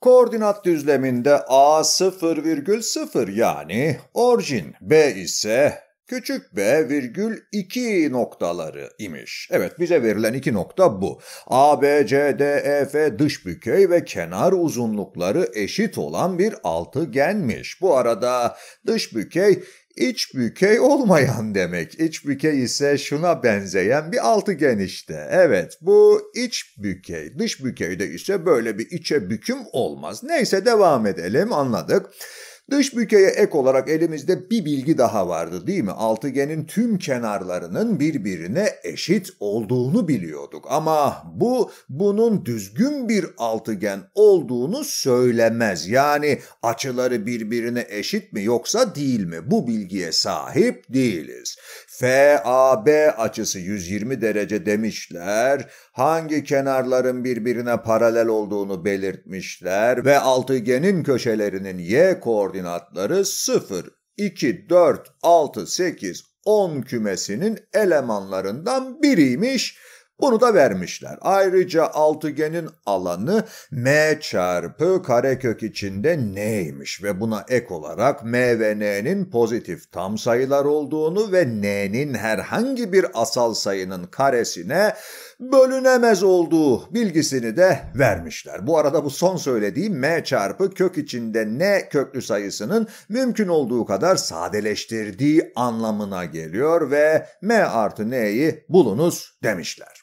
Koordinat düzleminde A 0,0 yani orijin, B ise küçük b virgül 2 noktaları imiş. Evet bize verilen iki nokta bu. A, B, C, D, E, F dış bükey ve kenar uzunlukları eşit olan bir altıgenmiş. Bu arada dış bükey İç bükey olmayan demek. İç bükey ise şuna benzeyen bir altıgen işte. Evet bu iç bükey. Dış bükeyde ise böyle bir içe büküm olmaz. Neyse devam edelim anladık. Dış bükeye ek olarak elimizde bir bilgi daha vardı değil mi? Altıgenin tüm kenarlarının birbirine eşit olduğunu biliyorduk ama bu bunun düzgün bir altıgen olduğunu söylemez. Yani açıları birbirine eşit mi yoksa değil mi? Bu bilgiye sahip değiliz. FAB açısı 120 derece demişler, hangi kenarların birbirine paralel olduğunu belirtmişler ve altıgenin köşelerinin y koordinatları 0, 2, 4, 6, 8, 10 kümesinin elemanlarından biriymiş bunu da vermişler. Ayrıca altıgenin alanı m çarpı karekök içinde n'ymiş ve buna ek olarak m ve n'nin pozitif tam sayılar olduğunu ve n'nin herhangi bir asal sayının karesine bölünemez olduğu bilgisini de vermişler. Bu arada bu son söylediğim m çarpı kök içinde n köklü sayısının mümkün olduğu kadar sadeleştirdiği anlamına geliyor ve m artı n'yi bulunuz demişler.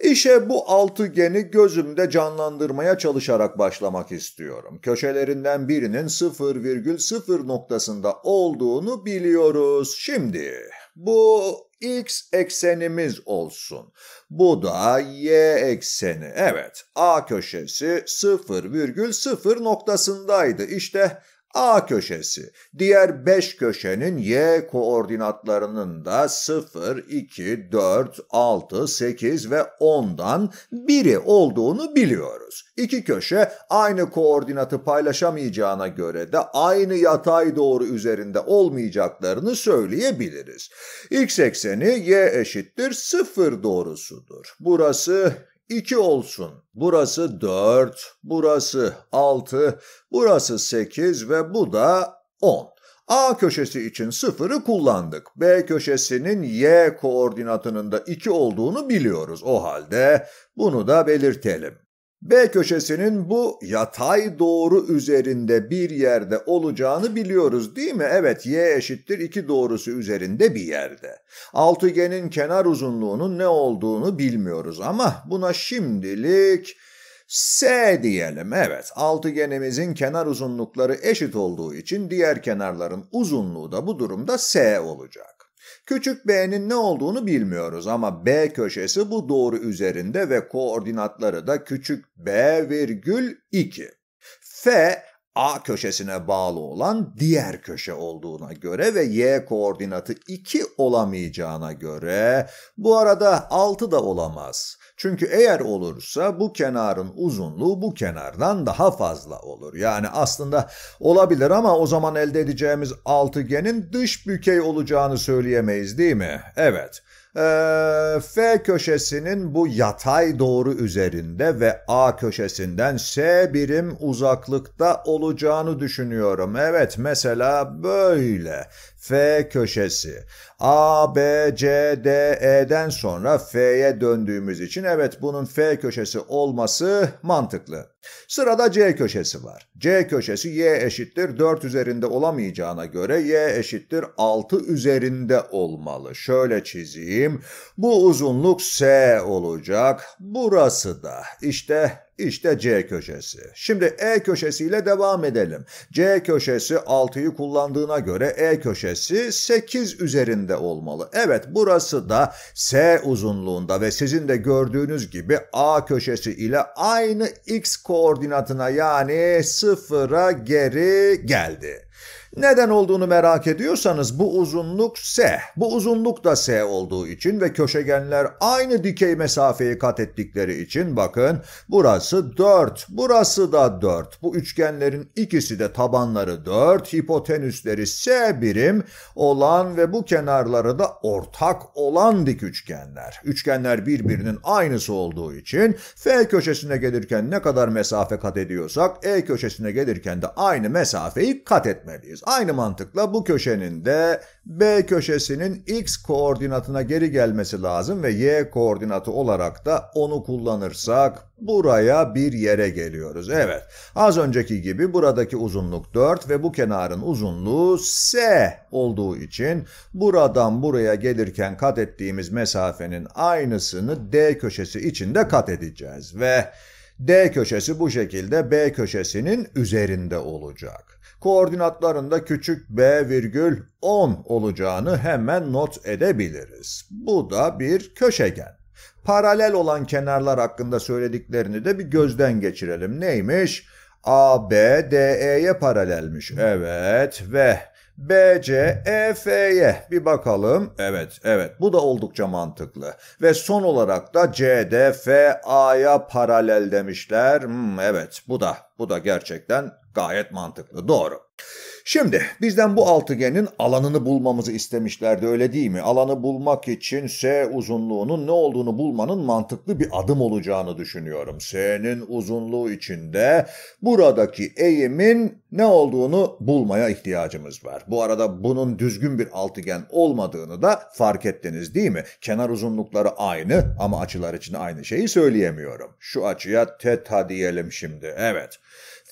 İşe bu altıgeni gözümde canlandırmaya çalışarak başlamak istiyorum. Köşelerinden birinin 0,0 noktasında olduğunu biliyoruz. Şimdi bu x eksenimiz olsun. Bu da y ekseni. Evet, a köşesi 0,0 noktasındaydı. İşte A köşesi, diğer 5 köşenin Y koordinatlarının da 0, 2, 4, 6, 8 ve 10'dan biri olduğunu biliyoruz. İki köşe aynı koordinatı paylaşamayacağına göre de aynı yatay doğru üzerinde olmayacaklarını söyleyebiliriz. X ekseni Y eşittir 0 doğrusudur. Burası 2 olsun. Burası 4, burası 6, burası 8 ve bu da 10. A köşesi için 0'ı kullandık. B köşesinin y koordinatının da 2 olduğunu biliyoruz. O halde bunu da belirtelim. B köşesinin bu yatay doğru üzerinde bir yerde olacağını biliyoruz değil mi? Evet y eşittir 2 doğrusu üzerinde bir yerde. Altıgenin kenar uzunluğunun ne olduğunu bilmiyoruz ama buna şimdilik S diyelim. Evet altıgenimizin kenar uzunlukları eşit olduğu için diğer kenarların uzunluğu da bu durumda S olacak. Küçük b'nin ne olduğunu bilmiyoruz ama b köşesi bu doğru üzerinde ve koordinatları da küçük b virgül 2. f A köşesine bağlı olan diğer köşe olduğuna göre ve Y koordinatı 2 olamayacağına göre bu arada 6 da olamaz. Çünkü eğer olursa bu kenarın uzunluğu bu kenardan daha fazla olur. Yani aslında olabilir ama o zaman elde edeceğimiz altıgenin dış bükey olacağını söyleyemeyiz değil mi? Evet. Ee, F köşesinin bu yatay doğru üzerinde ve A köşesinden S birim uzaklıkta olacağını düşünüyorum. Evet mesela böyle. F köşesi. A, B, C, D, E'den sonra F'ye döndüğümüz için evet bunun F köşesi olması mantıklı. Sırada C köşesi var. C köşesi Y eşittir 4 üzerinde olamayacağına göre Y eşittir 6 üzerinde olmalı. Şöyle çizeyim. Bu uzunluk S olacak. Burası da işte işte C köşesi. Şimdi E köşesiyle devam edelim. C köşesi 6'yı kullandığına göre E köşesi 8 üzerinde olmalı. Evet burası da S uzunluğunda ve sizin de gördüğünüz gibi A köşesi ile aynı X koordinatına yani 0'a geri geldi. Neden olduğunu merak ediyorsanız bu uzunluk S. Bu uzunluk da S olduğu için ve köşegenler aynı dikey mesafeyi kat ettikleri için bakın burası 4, burası da 4. Bu üçgenlerin ikisi de tabanları 4, hipotenüsleri S birim olan ve bu kenarları da ortak olan dik üçgenler. Üçgenler birbirinin aynısı olduğu için F köşesine gelirken ne kadar mesafe kat ediyorsak E köşesine gelirken de aynı mesafeyi kat etmeliyiz. Aynı mantıkla bu köşenin de B köşesinin X koordinatına geri gelmesi lazım ve Y koordinatı olarak da onu kullanırsak buraya bir yere geliyoruz. Evet az önceki gibi buradaki uzunluk 4 ve bu kenarın uzunluğu S olduğu için buradan buraya gelirken kat ettiğimiz mesafenin aynısını D köşesi içinde kat edeceğiz ve D köşesi bu şekilde B köşesinin üzerinde olacak koordinatlarında küçük b virgül 10 olacağını hemen not edebiliriz. Bu da bir köşegen. Paralel olan kenarlar hakkında söylediklerini de bir gözden geçirelim. Neymiş? AB DE'ye paralelmiş. Evet ve B C E F EF'ye bir bakalım. Evet, evet bu da oldukça mantıklı. Ve son olarak da C D CD, FA'ya paralel demişler. Hmm, evet bu da, bu da gerçekten gayet mantıklı. Doğru. Şimdi bizden bu altıgenin alanını bulmamızı istemişlerdi öyle değil mi? Alanı bulmak için S uzunluğunun ne olduğunu bulmanın mantıklı bir adım olacağını düşünüyorum. S'nin uzunluğu içinde buradaki eğimin ne olduğunu bulmaya ihtiyacımız var. Bu arada bunun düzgün bir altıgen olmadığını da fark ettiniz değil mi? Kenar uzunlukları aynı ama açılar için aynı şeyi söyleyemiyorum. Şu açıya teta diyelim şimdi. Evet. Evet.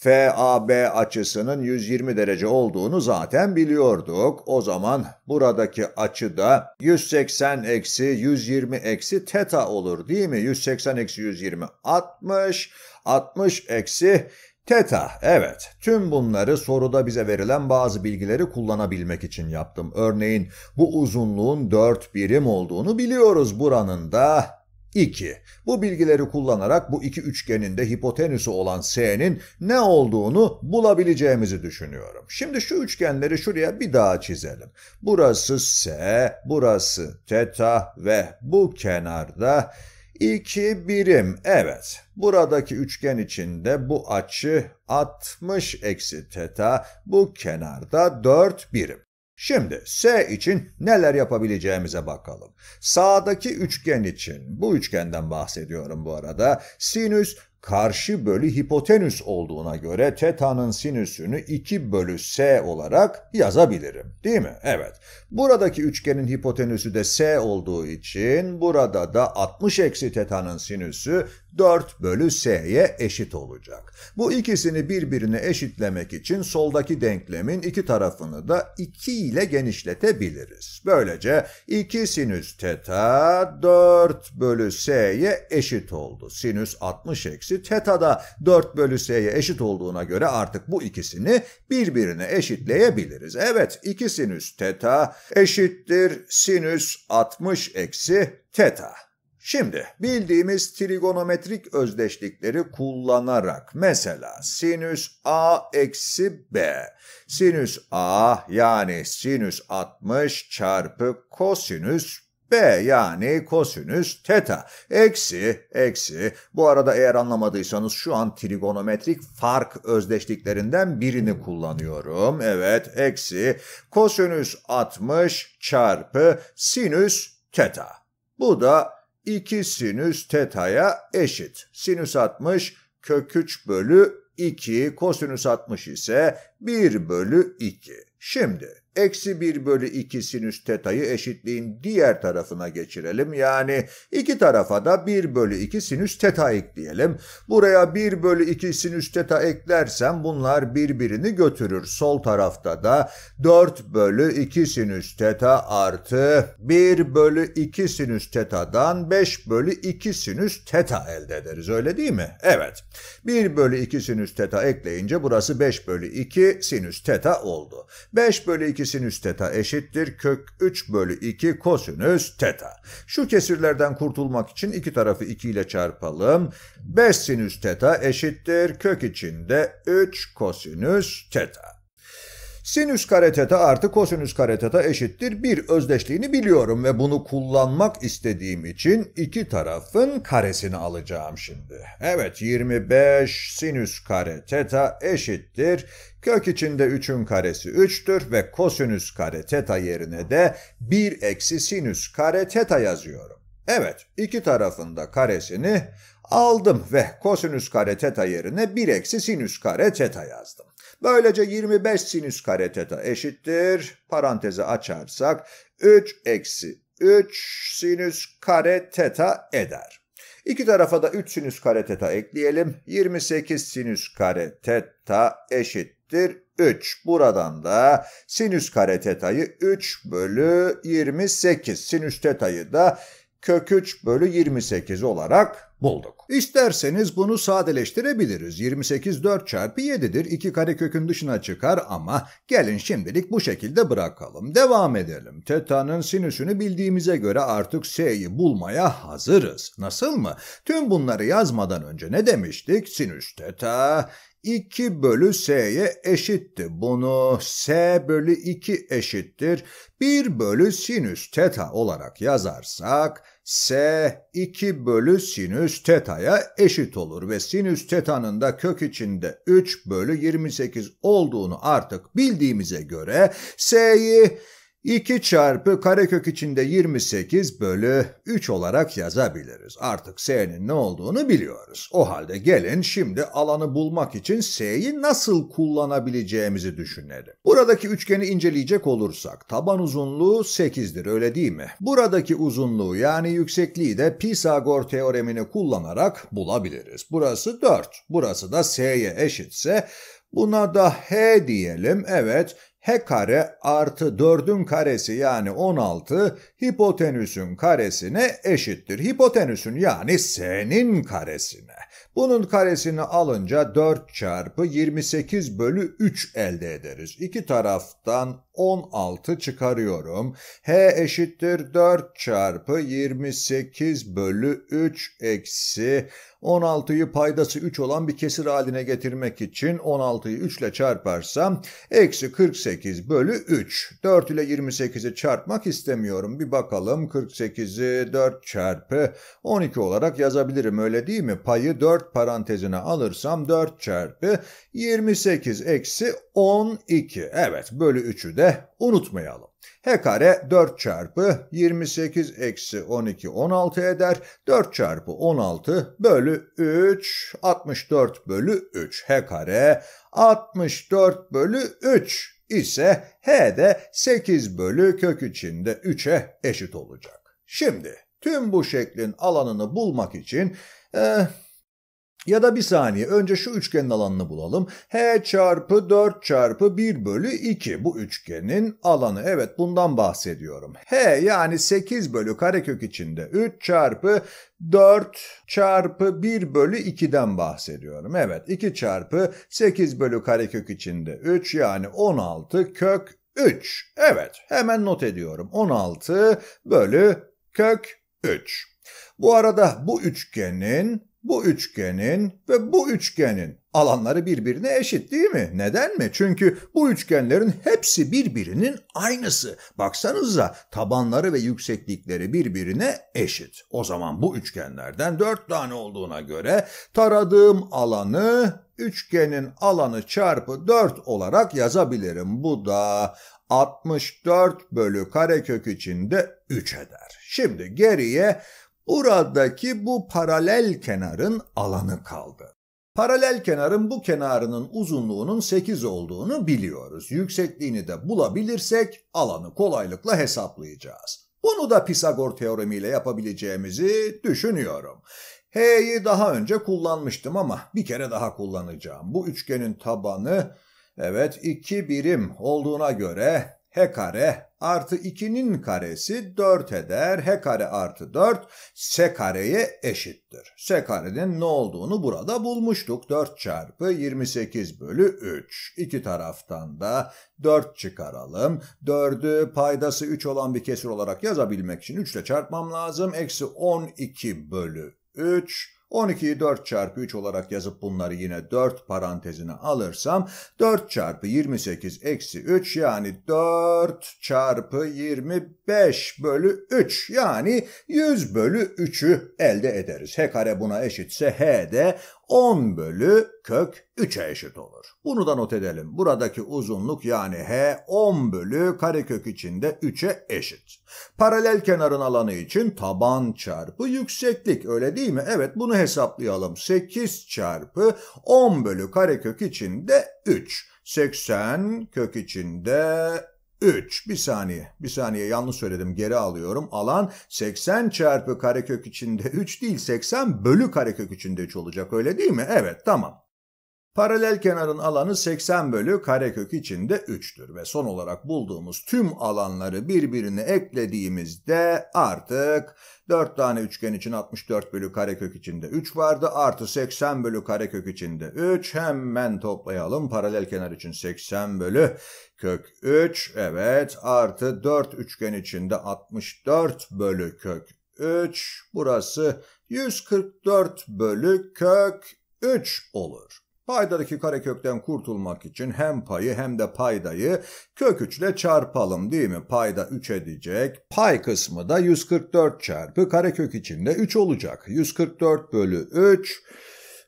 FAB açısının 120 derece olduğunu zaten biliyorduk. O zaman buradaki açı da 180 eksi 120 eksi teta olur değil mi? 180 eksi 120 60, 60 eksi Teta, evet. Tüm bunları soruda bize verilen bazı bilgileri kullanabilmek için yaptım. Örneğin bu uzunluğun 4 birim olduğunu biliyoruz buranın da 2. Bu bilgileri kullanarak bu iki üçgenin de hipotenüsü olan S'nin ne olduğunu bulabileceğimizi düşünüyorum. Şimdi şu üçgenleri şuraya bir daha çizelim. Burası S, burası teta ve bu kenarda 2 birim. Evet. Buradaki üçgen içinde bu açı 60 eksi teta, bu kenarda 4 birim. Şimdi S için neler yapabileceğimize bakalım. Sağdaki üçgen için, bu üçgenden bahsediyorum bu arada, sinüs karşı bölü hipotenüs olduğuna göre teta'nın sinüsünü 2 bölü s olarak yazabilirim. Değil mi? Evet. Buradaki üçgenin hipotenüsü de s olduğu için burada da 60 eksi teta'nın sinüsü 4 bölü s'ye eşit olacak. Bu ikisini birbirine eşitlemek için soldaki denklemin iki tarafını da 2 ile genişletebiliriz. Böylece 2 sinüs teta 4 bölü s'ye eşit oldu. Sinüs 60 eksi teta da 4 bölü s'ye eşit olduğuna göre artık bu ikisini birbirine eşitleyebiliriz. Evet 2 sinüs teta eşittir sinüs 60 eksi teta. Şimdi bildiğimiz trigonometrik özdeşlikleri kullanarak mesela sinüs a eksi b, sinüs a yani sinüs 60 çarpı kosinüs b yani kosinüs teta eksi eksi bu arada eğer anlamadıysanız şu an trigonometrik fark özdeşliklerinden birini kullanıyorum. Evet eksi kosinüs 60 çarpı sinüs teta. Bu da 2 sinüs teta'ya eşit. Sinüs 60 kök 3 bölü 2 kosinüs 60 ise 1 bölü 2. Şimdi eksi 1 bölü 2 sinüs tetayı eşitliğin diğer tarafına geçirelim. Yani iki tarafa da 1 bölü 2 sinüs teta ekleyelim. Buraya 1 bölü 2 sinüs teta eklersem bunlar birbirini götürür. Sol tarafta da 4 bölü 2 sinüs teta artı 1 bölü 2 sinüs tetadan 5 bölü 2 sinüs teta elde ederiz öyle değil mi? Evet. 1 bölü 2 sinüs teta ekleyince burası 5 bölü 2 sinüs teta oldu. 5 bölü 2 sinüs teta eşittir kök 3 bölü 2 kosinüs teta. Şu kesirlerden kurtulmak için iki tarafı 2 ile çarpalım. 5 sinüs teta eşittir kök içinde 3 kosinüs teta. Sinüs kare teta artı kosinüs kare teta eşittir bir özdeşliğini biliyorum ve bunu kullanmak istediğim için iki tarafın karesini alacağım şimdi. Evet 25 sinüs kare teta eşittir Kök içinde 3'ün karesi 3'tür ve kosinüs kare teta yerine de 1 eksi sinüs kare teta yazıyorum. Evet, iki tarafında karesini aldım ve kosinüs kare teta yerine 1 eksi sinüs kare teta yazdım. Böylece 25 sinüs kare teta eşittir. Parantezi açarsak 3 eksi 3 sinüs kare teta eder. İki tarafa da 3 sinüs kare teta ekleyelim. 28 sinüs kare teta eşittir 3. Buradan da sinüs kare tetayı 3 bölü 28. Sinüs tetayı da kök 3 bölü 28 olarak bulduk. İsterseniz bunu sadeleştirebiliriz. 28 4 çarpı 7'dir. 2 karekökün dışına çıkar ama gelin şimdilik bu şekilde bırakalım. Devam edelim. Teta'nın sinüsünü bildiğimize göre artık s'yi bulmaya hazırız. Nasıl mı? Tüm bunları yazmadan önce ne demiştik? Sinüs teta 2 bölü s'ye eşitti. Bunu s bölü 2 eşittir. 1 bölü sinüs teta olarak yazarsak s 2 bölü sinüs teta'ya eşit olur ve sinüs teta'nın da kök içinde 3 bölü 28 olduğunu artık bildiğimize göre s'yi 2 çarpı karekök içinde 28 bölü 3 olarak yazabiliriz. Artık s'nin ne olduğunu biliyoruz. O halde gelin şimdi alanı bulmak için s'yi nasıl kullanabileceğimizi düşünelim. Buradaki üçgeni inceleyecek olursak taban uzunluğu 8'dir öyle değil mi? Buradaki uzunluğu yani yüksekliği de Pisagor teoremini kullanarak bulabiliriz. Burası 4, burası da s'ye eşitse Buna da H diyelim. Evet, h kare artı 4'ün karesi yani 16 hipotenüsün karesine eşittir. Hipotenüsün yani senin karesine. Bunun karesini alınca 4 çarpı 28 bölü 3 elde ederiz. İki taraftan 16 çıkarıyorum. H eşittir 4 çarpı 28 bölü 3 eksi 16'yı paydası 3 olan bir kesir haline getirmek için 16'yı 3 ile çarparsam eksi 48 bölü 3. 4 ile 28'i çarpmak istemiyorum. Bir bakalım 48'i 4 çarpı 12 olarak yazabilirim öyle değil mi? Payı 4 4 parantezine alırsam 4 çarpı 28 eksi 12. Evet bölü 3'ü de unutmayalım. H kare 4 çarpı 28 eksi 12 16 eder. 4 çarpı 16 bölü 3 64 bölü 3. H kare 64 bölü 3 ise h de 8 bölü kök içinde 3'e eşit olacak. Şimdi tüm bu şeklin alanını bulmak için... E, ya da bir saniye önce şu üçgenin alanını bulalım. H çarpı 4 çarpı 1 bölü 2 bu üçgenin alanı. Evet bundan bahsediyorum. H yani 8 bölü karekök içinde 3 çarpı 4 çarpı 1 bölü 2'den bahsediyorum. Evet 2 çarpı 8 bölü karekök içinde 3 yani 16 kök 3. Evet hemen not ediyorum. 16 bölü kök 3. Bu arada bu üçgenin bu üçgenin ve bu üçgenin alanları birbirine eşit değil mi? Neden mi? Çünkü bu üçgenlerin hepsi birbirinin aynısı. Baksanıza tabanları ve yükseklikleri birbirine eşit. O zaman bu üçgenlerden dört tane olduğuna göre taradığım alanı üçgenin alanı çarpı 4 olarak yazabilirim. Bu da 64 bölü karekök içinde 3 eder. Şimdi geriye Buradaki bu paralel kenarın alanı kaldı. Paralel kenarın bu kenarının uzunluğunun 8 olduğunu biliyoruz. Yüksekliğini de bulabilirsek alanı kolaylıkla hesaplayacağız. Bunu da Pisagor teoremiyle yapabileceğimizi düşünüyorum. H'yi daha önce kullanmıştım ama bir kere daha kullanacağım. Bu üçgenin tabanı evet 2 birim olduğuna göre H kare artı 2'nin karesi 4 eder. H kare artı 4 S kareye eşittir. S karenin ne olduğunu burada bulmuştuk. 4 çarpı 28 bölü 3. İki taraftan da 4 çıkaralım. 4'ü paydası 3 olan bir kesir olarak yazabilmek için 3 ile çarpmam lazım. Eksi 12 bölü 3 12'yi 4 çarpı 3 olarak yazıp bunları yine 4 parantezine alırsam 4 çarpı 28 eksi 3 yani 4 çarpı 25 bölü 3 yani 100 bölü 3'ü elde ederiz. H kare buna eşitse H de 10 bölü kök 3'e eşit olur. Bunu da not edelim. Buradaki uzunluk yani h 10 bölü karekök içinde 3'e eşit. Paralel kenarın alanı için taban çarpı yükseklik öyle değil mi? Evet bunu hesaplayalım. 8 çarpı 10 bölü karekök içinde 3. 80 kök içinde 3. Bir saniye. Bir saniye yanlış söyledim. Geri alıyorum. Alan 80 çarpı karekök içinde 3 değil 80 bölü karekök içinde 3 olacak öyle değil mi? Evet tamam. Paralel kenarın alanı 80 bölü karekök içinde 3'tür ve son olarak bulduğumuz tüm alanları birbirine eklediğimizde artık 4 tane üçgen için 64 bölü karekök içinde 3 vardı artı 80 bölü karekök içinde 3 hemen toplayalım paralel kenar için 80 bölü kök 3 evet artı 4 üçgen içinde 64 bölü kök 3 burası 144 bölü kök 3 olur. Paydadaki karekökten kurtulmak için hem payı hem de paydayı kök 3 ile çarpalım değil mi? Payda 3 edecek. Pay kısmı da 144 çarpı karekök içinde 3 olacak. 144 bölü 3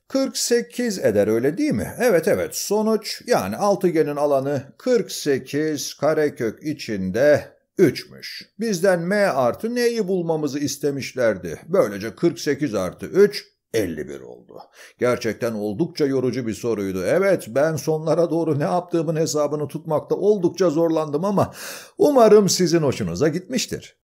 48 eder öyle değil mi? Evet evet sonuç yani altıgenin alanı 48 karekök içinde 3'müş. Bizden m artı n'yi bulmamızı istemişlerdi. Böylece 48 artı 3 51 oldu. Gerçekten oldukça yorucu bir soruydu. Evet ben sonlara doğru ne yaptığımın hesabını tutmakta oldukça zorlandım ama umarım sizin hoşunuza gitmiştir.